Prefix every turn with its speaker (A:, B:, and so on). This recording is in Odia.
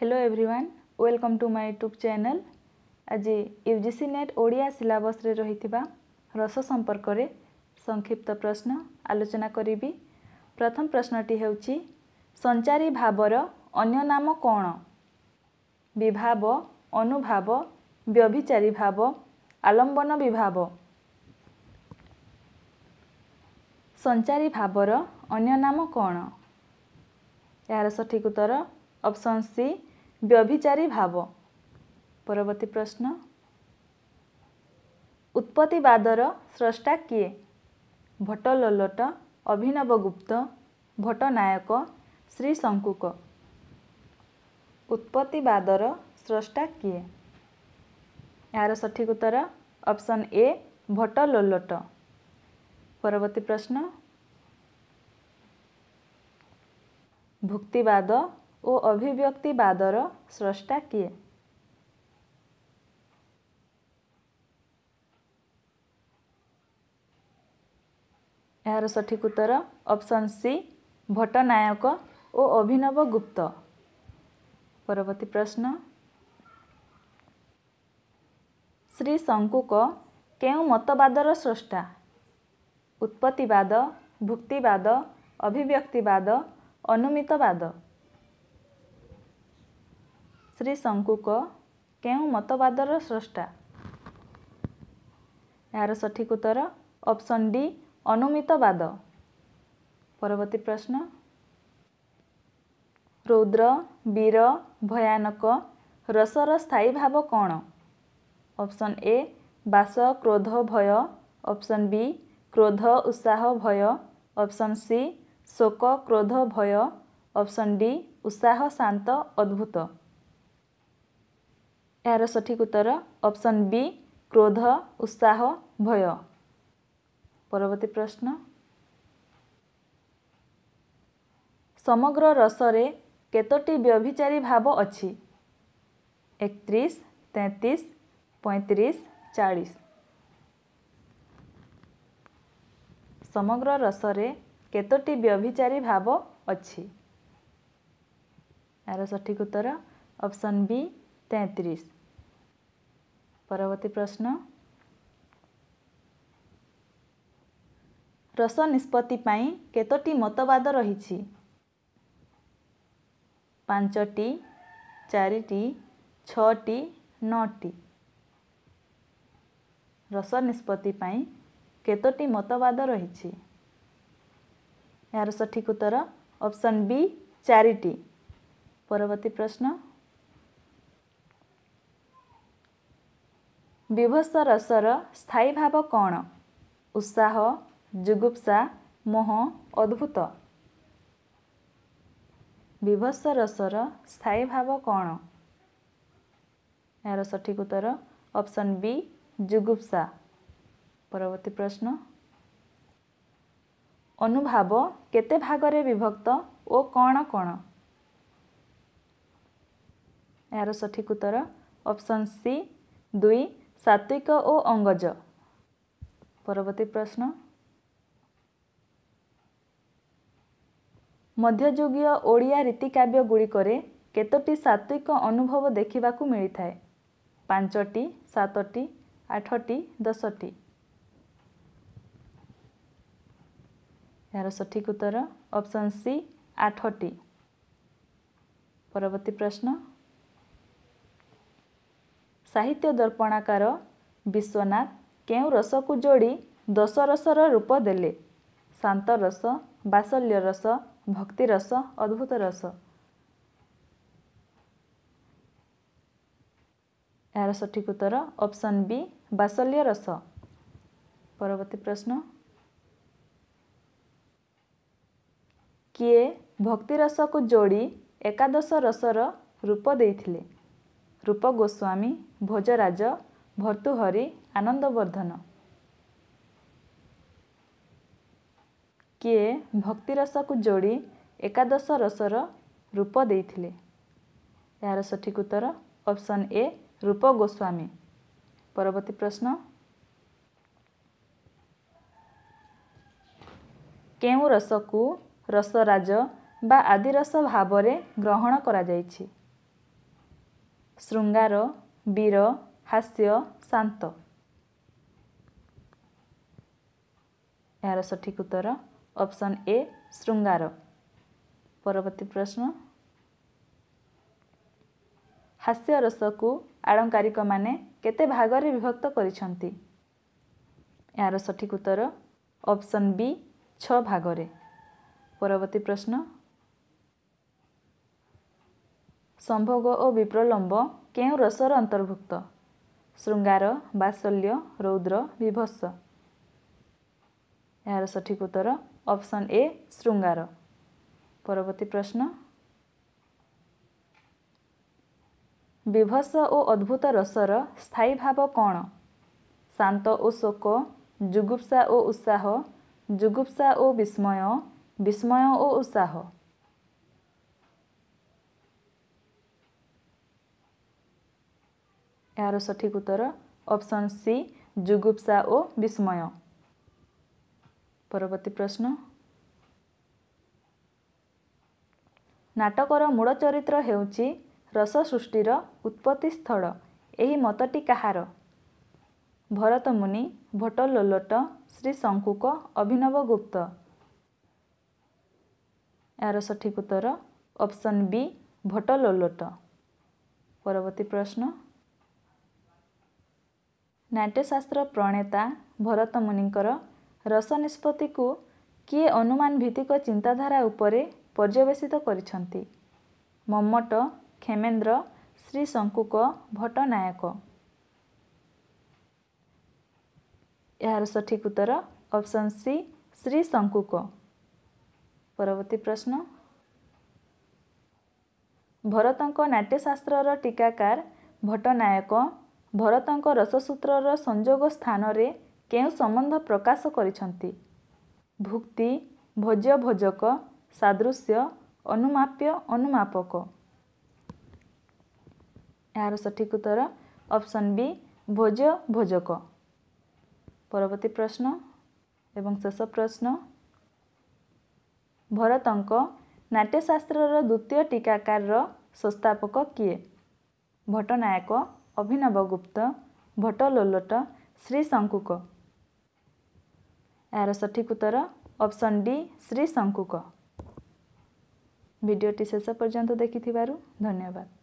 A: hello everyone welcome to my YouTube channel ଆଜି U G C NET Odia ସିଲାବସ୍ରେ ରହିଥିବା ରସ ସମ୍ପର୍କରେ ସଂକ୍ଷିପ୍ତ ପ୍ରଶ୍ନ ଆଲୋଚନା କରିବି ପ୍ରଥମ ପ୍ରଶ୍ନଟି ହେଉଛି ସଞ୍ଚାରୀ ଭାବର ଅନ୍ୟ ନାମ କ'ଣ ବିଭାବ ଅନୁଭାବ ବ୍ୟଭିଚାରୀ ଭାବ ଆଲମ୍ବନ ବିଭାବ ସଞ୍ଚାରୀ ଭାବର ଅନ୍ୟ ନାମ କ'ଣ ଏହାର ସଠିକ ଉତ୍ତର ଅପସନ୍ ସି व्यभिचारी भाव परवर्ती प्रश्न उत्पत्तिदर स्रष्टा कि भट लोलट अभिनवगुप्त भट्ट नायक श्री शङ्कुक उत्पत्तिवाद र स्रष्टा कि यहाँ सठिक उत्तर अप्सन ए भट्ट लोलट पवर्ती प्रश्न भुक्तिद ओ अभ्यक्तिर स्रष्टा कि यहाँ सठिक उत्तर अप्सन सी भटनायक ओ अभिनव गुप्त परवती प्रश्न श्री शङ्कु के मतवाद र स्रष्टा अभिव्यक्ति बाद, अनुमित अनुमितवाद श्री शङ्कुको के मतवादर र स्रष्टा यहाँ सठिक उत्तर अप्सन डि अनुमितवाद पवर्ती प्रश्न रौद्र वीर भयानक रसर र स्थायी भाव कन ऑप्शन ए बास क्रोध भय ऑप्शन बी क्रोध उत्साह भय ऑप्शन सी शोक क्रोध भय ऑप्शन डी उत्साह शांत अद्भुत ଏହାର ସଠିକ ଉତ୍ତର ଅପସନ୍ ବି କ୍ରୋଧ ଉତ୍ସାହ ଭୟ ପରବର୍ତ୍ତୀ ପ୍ରଶ୍ନ ସମଗ୍ର ରସରେ କେତୋଟି ବ୍ୟଭିଚାରୀ ଭାବ ଅଛି ଏକତିରିଶ ତେତିଶ ପଇଁତିରିଶ ଚାଳିଶ ସମଗ୍ର ରସରେ କେତୋଟି ବ୍ୟଭିଚାରୀ ଭାବ ଅଛି ଏହାର ସଠିକ ଉତ୍ତର ଅପସନ୍ ବି ତେତିରିଶ ପରବର୍ତ୍ତୀ ପ୍ରଶ୍ନ ରସ ନିଷ୍ପତ୍ତି ପାଇଁ କେତୋଟି ମତବାଦ ରହିଛି ପାଞ୍ଚଟି ଚାରିଟି ଛଅଟି ନଅଟି ରସ ନିଷ୍ପତ୍ତି ପାଇଁ କେତୋଟି ମତବାଦ ରହିଛି ଏହାର ସଠିକ ଉତ୍ତର ଅପସନ୍ ବି ଚାରିଟି ପରବର୍ତ୍ତୀ ପ୍ରଶ୍ନ ବିଭତ୍ସ ରସର ସ୍ଥାୟୀ ଭାବ କ'ଣ ଉତ୍ସାହ ଜୁଗୁପ୍ସା ମୋହ ଅଦ୍ଭୁତ ବିଭତ୍ସ ରସର ସ୍ଥାୟୀ ଭାବ କ'ଣ ଏହାର ସଠିକ ଉତ୍ତର ଅପସନ୍ ବି ଜୁଗୁପ୍ସା ପରବର୍ତ୍ତୀ ପ୍ରଶ୍ନ ଅନୁଭାବ କେତେ ଭାଗରେ ବିଭକ୍ତ ଓ କ'ଣ କ'ଣ ଏହାର ସଠିକ ଉତ୍ତର ଅପସନ୍ ସି ଦୁଇ ସାତ୍ୱିକ ଓ ଅଙ୍ଗଜ ପରବର୍ତ୍ତୀ ପ୍ରଶ୍ନ ମଧ୍ୟଯୁଗୀୟ ଓଡ଼ିଆ ଗୁଡ଼ିକରେ କେତୋଟି ସାତ୍ୱିକ ଅନୁଭବ ଦେଖିବାକୁ ମିଳିଥାଏ ପାଞ୍ଚଟି ସାତଟି ଆଠଟି ଦଶଟି ଏହାର ସଠିକ ଉତ୍ତର ଅପସନ୍ ସି ଆଠଟି ପରବର୍ତ୍ତୀ ପ୍ରଶ୍ନ साहित्य दर्पणकार विश्वनाथ रसकु जोडि दस रस रूप देले शान्तरस बासल्य रस भक्तिरस अद्भुत रस ए सठिक उत्तर बी वि रस रसी प्रश्न कि भक्तिरसु जोडि एकादश रस रूप दि ରୂପ ଗୋସ୍ୱାମୀ ଭୋଜରାଜ ଭର୍ତ୍ତୁହରି ଆନନ୍ଦବର୍ଦ୍ଧନ କିଏ ଭକ୍ତିରସକୁ ଯୋଡ଼ି ଏକାଦଶ ରସର ରୂପ ଦେଇଥିଲେ ଏହାର ସଠିକ୍ ଉତ୍ତର ଅପସନ୍ ଏ ରୂପ ଗୋସ୍ୱାମୀ ପରବର୍ତ୍ତୀ ପ୍ରଶ୍ନ କେଉଁ ରସକୁ ରସରାଜ ବା ଆଦିରସ ଭାବରେ ଗ୍ରହଣ କରାଯାଇଛି ଶୃଙ୍ଗାର ବୀର ହାସ୍ୟ ଶାନ୍ତ ଏହାର ସଠିକ୍ ଉତ୍ତର ଅପସନ୍ ଏ ଶୃଙ୍ଗାର ପରବର୍ତ୍ତୀ ପ୍ରଶ୍ନ ହାସ୍ୟ ରସକୁ ଆଳଙ୍କାରିକମାନେ କେତେ ଭାଗରେ ବିଭକ୍ତ କରିଛନ୍ତି ଏହାର ସଠିକ୍ ଉତ୍ତର ଅପସନ୍ ବି ଛଅ ଭାଗରେ ପରବର୍ତ୍ତୀ ପ୍ରଶ୍ନ ସମ୍ଭୋଗ ଓ ବିପ୍ରଲମ୍ବ କେଉଁ ରସର ଅନ୍ତର୍ଭୁକ୍ତ ଶୃଙ୍ଗାର ବାତ୍ସଲ୍ୟ ରୌଦ୍ର ବିଭତ୍ସ ଏହାର ସଠିକ ଉତ୍ତର ଅପସନ୍ ଏ ଶୃଙ୍ଗାର ପରବର୍ତ୍ତୀ ପ୍ରଶ୍ନ ବିଭତ୍ସ ଓ ଅଦ୍ଭୁତ ରସର ସ୍ଥାୟୀ ଭାବ କ'ଣ ଶାନ୍ତ ଓ ଶୋକ ଜୁଗୁପ୍ସା ଓ ଉତ୍ସାହ ଜୁଗୁପ୍ସା ଓ ବିସ୍ମୟ ବିସ୍ମୟ ଓ ଉତ୍ସାହ ଏହାର ସଠିକ୍ ଉତ୍ତର ଅପସନ୍ ସି ଜୁଗୁପ୍ସା ଓ ବିସ୍ମୟ ପରବର୍ତ୍ତୀ ପ୍ରଶ୍ନ ନାଟକର ମୂଳ ଚରିତ୍ର ହେଉଛି ରସ ସୃଷ୍ଟିର ଉତ୍ପତ୍ତି ସ୍ଥଳ ଏହି ମତଟି କାହାର ଭରତ ମୁନି ଭଟ ଲୋଲଟ ଶ୍ରୀ ଶଙ୍କୁକ ଅଭିନବ ଗୁପ୍ତ ଏହାର ସଠିକ୍ ଉତ୍ତର ଅପସନ୍ ବି ଭଟ ଲୋଲଟ ପରବର୍ତ୍ତୀ ପ୍ରଶ୍ନ ନାଟ୍ୟଶାସ୍ତ୍ର ପ୍ରଣେତା ଭରତ ମୁନିଙ୍କର ରସ ନିଷ୍ପତ୍ତିକୁ କିଏ ଅନୁମାନ ଭିତ୍ତିକ ଚିନ୍ତାଧାରା ଉପରେ ପର୍ଯ୍ୟବେସିତ କରିଛନ୍ତି ମମଟ କ୍ଷେମେନ୍ଦ୍ର ଶ୍ରୀ ଶଙ୍କୁକ ଭଟ୍ଟନାୟକ ଏହାର ସଠିକ୍ ଉତ୍ତର ଅପସନ୍ ସି ଶ୍ରୀ ଶଙ୍କୁକ ପରବର୍ତ୍ତୀ ପ୍ରଶ୍ନ ଭରତଙ୍କ ନାଟ୍ୟଶାସ୍ତ୍ରର ଟୀକାକାର ଭଟ୍ଟନାୟକ ଭରତଙ୍କ ରସସୂତ୍ରର ସଂଯୋଗ ସ୍ଥାନରେ କେଉଁ ସମ୍ବନ୍ଧ ପ୍ରକାଶ କରିଛନ୍ତି ଭୁକ୍ତି ଭୋଜ ଭୋଜକ ସାଦୃଶ୍ୟ ଅନୁମାପ୍ୟ ଅନୁମାପକ ଏହାର ସଠିକ ଉତ୍ତର ଅପସନ୍ ବି ଭୋଜ ଭୋଜକ ପରବର୍ତ୍ତୀ ପ୍ରଶ୍ନ ଏବଂ ଶେଷ ପ୍ରଶ୍ନ ଭରତଙ୍କ ନାଟ୍ୟଶାସ୍ତ୍ରର ଦ୍ୱିତୀୟ ଟୀକାକାରର ସଂସ୍ଥାପକ କିଏ ଭଟ୍ଟନାୟକ गुप्त भट लोलट श्री शङ्कुक यहाँ सठिक उत्तर option D Shri Shankuka video शेष पर्यन्त देखिथ्यो धन्यवाद